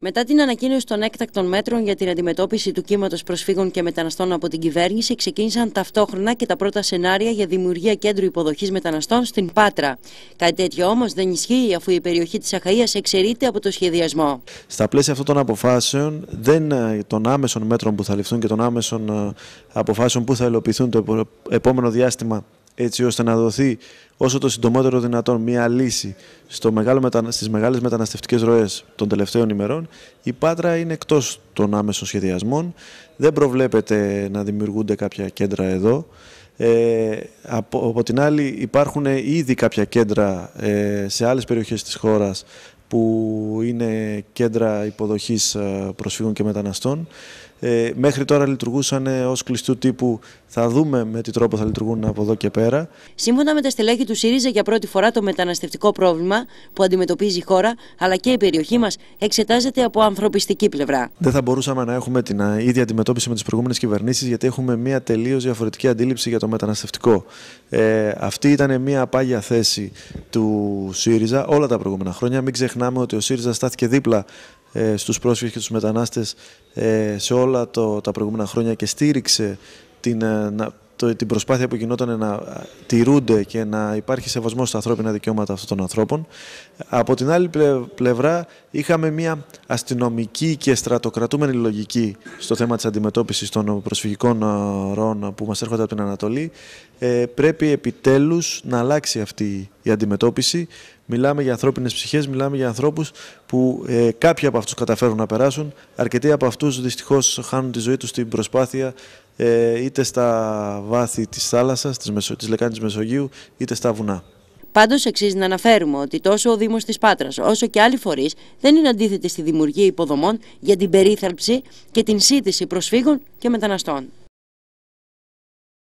Μετά την ανακοίνωση των έκτακτων μέτρων για την αντιμετώπιση του κύματος προσφύγων και μεταναστών από την κυβέρνηση, ξεκίνησαν ταυτόχρονα και τα πρώτα σενάρια για δημιουργία κέντρου υποδοχής μεταναστών στην Πάτρα. Κάτι τέτοιο όμως δεν ισχύει, αφού η περιοχή της Αχαία εξαιρείται από το σχεδιασμό. Στα πλαίσια αυτών των αποφάσεων, δεν, ε, των άμεσων μέτρων που θα ληφθούν και των άμεσων ε, αποφάσεων που θα υλοποιηθούν το επόμενο διάστημα, έτσι ώστε να δοθεί όσο το συντομότερο δυνατόν μια λύση στο μεγάλο μετα... στις μεγάλες μεταναστευτικές ροές των τελευταίων ημερών, η Πάτρα είναι εκτός των άμεσων σχεδιασμών. Δεν προβλέπεται να δημιουργούνται κάποια κέντρα εδώ. Ε, από, από την άλλη υπάρχουν ήδη κάποια κέντρα ε, σε άλλες περιοχές της χώρας που είναι κέντρα υποδοχής ε, προσφύγων και μεταναστών. Ε, μέχρι τώρα λειτουργούσαν ως κλειστού τύπου. Θα δούμε με τι τρόπο θα λειτουργούν από εδώ και πέρα. Σύμφωνα με τα στελέχη του ΣΥΡΙΖΑ, για πρώτη φορά το μεταναστευτικό πρόβλημα που αντιμετωπίζει η χώρα αλλά και η περιοχή μας εξετάζεται από ανθρωπιστική πλευρά. Δεν θα μπορούσαμε να έχουμε την ίδια αντιμετώπιση με τις προηγούμενες κυβερνήσεις, γιατί έχουμε μια τελείως διαφορετική αντίληψη για το μεταναστευτικό. Ε, αυτή ήταν μια πάγια θέση του ΣΥΡΙΖΑ όλα τα προηγούμενα χρόνια. Μην ξεχνάμε ότι ο ΣΥΡΙΖΑ στάθηκε δίπλα ε, στους πρόσφυγες και τους μετανάστες ε, σε όλα το, τα προηγούμενα χρόνια και στήριξε την, ε, το, την προσπάθεια που γινόταν να τηρούνται και να υπάρχει σεβασμός στα ανθρώπινα δικαιώματα αυτών των ανθρώπων. Από την άλλη πλευρά είχαμε μια αστυνομική και στρατοκρατούμενη λογική στο θέμα της αντιμετώπισης των προσφυγικών ροών που μας έρχονται από την Ανατολή. Ε, πρέπει επιτέλους να αλλάξει αυτή η αντιμετώπιση. Μιλάμε για ανθρώπινες ψυχές, μιλάμε για ανθρώπους που ε, κάποιοι από αυτούς καταφέρουν να περάσουν, αρκετοί από αυτούς, δυστυχώς χάνουν τη ζωή τους στην προσπάθεια ε, είτε στα βάθη της θάλασσας, της, Μεσο... λεκάνης Μεσογείου, είτε στα βουνά. Πάντως, εξής να αναφέρουμε ότι τόσο ο Δήμος της Πάτρας όσο και άλλοι φορείς δεν είναι αντίθετοι στη δημιουργία υποδομών για την περίθαλψη και την σύντηση προσφύγων και μεταναστών.